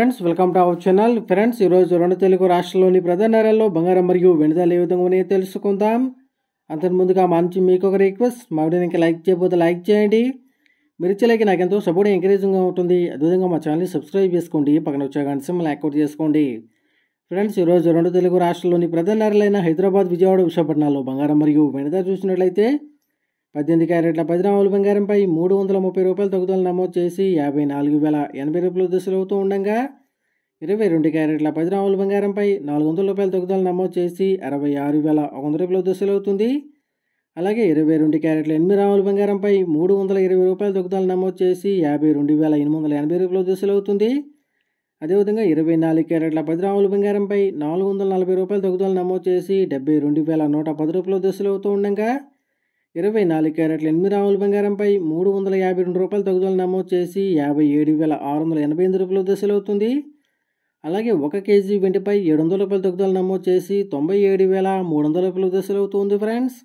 friends welcome to our channel friends ఈరోజు రెండు తెలుగు రాష్ట్రంలోని ప్రధాన నగరాల్లో బంగారం మరియు వెనుదాలు ఏ విధంగా ఉన్నాయో తెలుసుకుందాం అంతకు ముందుగా మంచి మీకు ఒక రిక్వెస్ట్ మా వీడియోకి లైక్ చేయబోతే లైక్ చేయండి మీరు ఇచ్చేలాగే నాకు ఎంతో సపోర్ట్ ఎంకరేజింగ్గా ఉంటుంది అదేవిధంగా మా ఛానల్ని సబ్స్క్రైబ్ చేసుకోండి పక్కన వచ్చే గంట సింహ అవుట్ చేసుకోండి ఫ్రెండ్స్ ఈరోజు రెండు తెలుగు రాష్ట్రంలోని ప్రధాన నగరాలైన హైదరాబాద్ విజయవాడ విశాఖపట్నంలో బంగారం మరియు వెనుదలు చూసినట్లయితే పద్దెనిమిది క్యారెట్ల పది బంగారంపై మూడు వందల ముప్పై రూపాయల తగ్గుదల నమోదు చేసి యాభై నాలుగు వేల ఎనభై రూపాయలు అవుతూ ఉండగా ఇరవై రెండు క్యారెట్ల పది బంగారంపై నాలుగు వందల రూపాయల తగ్గుదల నమోదు చేసి అరవై ఆరు వేల ఒక వంద దశలు అవుతుంది అలాగే ఇరవై రెండు క్యారెట్ల ఎనిమిది రాముల బంగారంపై మూడు వందల ఇరవై రూపాయల తగ్గుదల నమోదు చేసి యాభై రెండు వేల ఎనిమిది వందల ఎనభై రూపాయలు అవుతుంది అదేవిధంగా ఇరవై నాలుగు క్యారెట్ల పది రాముల బంగారంపై నాలుగు వందల నలభై రూపాయల తగ్గుదల నమోదు చేసి డెబ్బై రెండు వేల నూట పది రూపాయల దశలు అవుతూ ఉండగా ఇరవై నాలుగు క్యారెట్ల ఎనిమిది రాముల బంగారంపై మూడు వందల యాభై రెండు రూపాయల తగ్గుదల నమోదు చేసి యాభై ఏడు వేల ఆరు వందల ఎనభై ఎనిమిది రూపాయలు దశలవుతుంది అలాగే ఒక కేజీ వెండిపై ఏడు వందల రూపాయల తగ్గుదల నమోదు చేసి తొంభై ఏడు వేల మూడు వందల రూపాయలు దశలవుతుంది ఫ్రెండ్స్